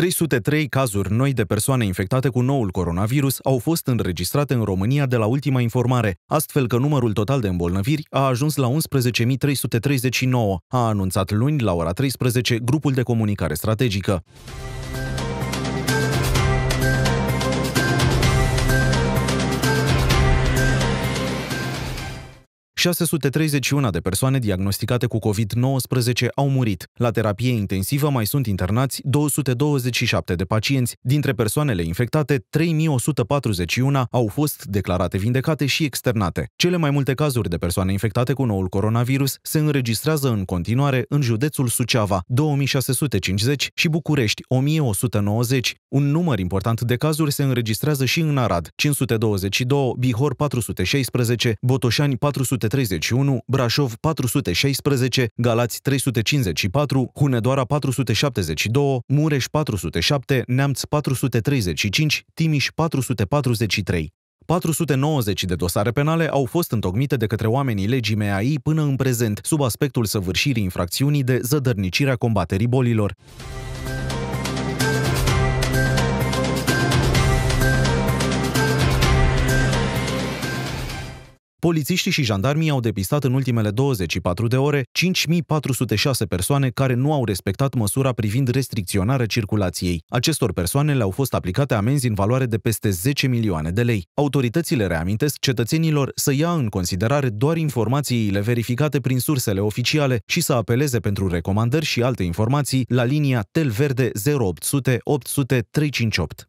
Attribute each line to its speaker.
Speaker 1: 303 cazuri noi de persoane infectate cu noul coronavirus au fost înregistrate în România de la ultima informare, astfel că numărul total de îmbolnăviri a ajuns la 11.339, a anunțat luni la ora 13 grupul de comunicare strategică. 631 de persoane diagnosticate cu COVID-19 au murit. La terapie intensivă mai sunt internați 227 de pacienți. Dintre persoanele infectate, 3141 au fost declarate vindecate și externate. Cele mai multe cazuri de persoane infectate cu noul coronavirus se înregistrează în continuare în județul Suceava, 2650 și București, 1190. Un număr important de cazuri se înregistrează și în Arad, 522, Bihor 416, Botoșani 430, 431, Brașov 416, Galați 354, Hunedoara 472, Mureș 407, Neamț 435, Timiș 443. 490 de dosare penale au fost întocmite de către oamenii legii MAI până în prezent, sub aspectul săvârșirii infracțiunii de zădărnicirea combaterii bolilor. Polițiștii și jandarmii au depistat în ultimele 24 de ore 5406 persoane care nu au respectat măsura privind restricționarea circulației. Acestor persoane le-au fost aplicate amenzi în valoare de peste 10 milioane de lei. Autoritățile reamintesc cetățenilor să ia în considerare doar informațiile verificate prin sursele oficiale și să apeleze pentru recomandări și alte informații la linia Tel Verde 0800 800 358.